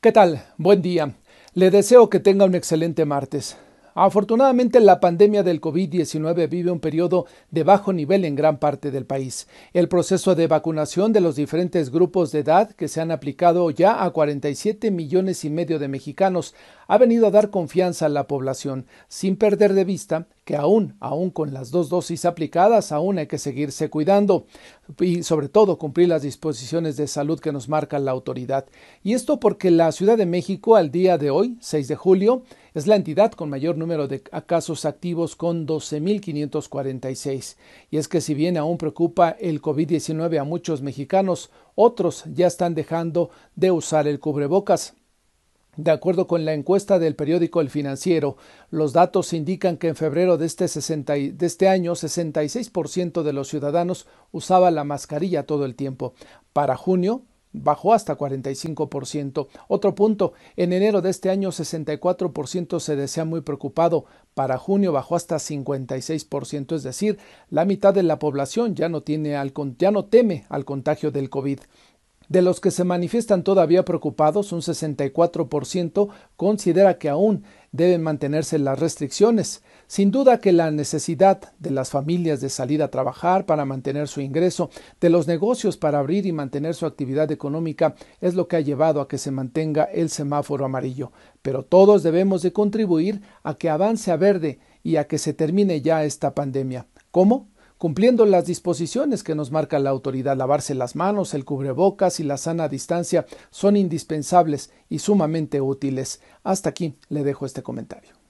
¿Qué tal? Buen día. Le deseo que tenga un excelente martes. Afortunadamente, la pandemia del COVID-19 vive un periodo de bajo nivel en gran parte del país. El proceso de vacunación de los diferentes grupos de edad que se han aplicado ya a 47 millones y medio de mexicanos ha venido a dar confianza a la población, sin perder de vista que aún, aún con las dos dosis aplicadas, aún hay que seguirse cuidando y sobre todo cumplir las disposiciones de salud que nos marca la autoridad. Y esto porque la Ciudad de México al día de hoy, 6 de julio, es la entidad con mayor número de casos activos con 12.546. Y es que si bien aún preocupa el COVID-19 a muchos mexicanos, otros ya están dejando de usar el cubrebocas. De acuerdo con la encuesta del periódico El Financiero, los datos indican que en febrero de este, de este año 66% de los ciudadanos usaba la mascarilla todo el tiempo. Para junio bajó hasta 45%. Otro punto, en enero de este año 64% se desea muy preocupado. Para junio bajó hasta 56%, es decir, la mitad de la población ya no, tiene ya no teme al contagio del COVID. De los que se manifiestan todavía preocupados, un 64% considera que aún deben mantenerse las restricciones. Sin duda que la necesidad de las familias de salir a trabajar para mantener su ingreso, de los negocios para abrir y mantener su actividad económica, es lo que ha llevado a que se mantenga el semáforo amarillo. Pero todos debemos de contribuir a que avance a verde y a que se termine ya esta pandemia. ¿Cómo? cumpliendo las disposiciones que nos marca la autoridad. Lavarse las manos, el cubrebocas y la sana distancia son indispensables y sumamente útiles. Hasta aquí le dejo este comentario.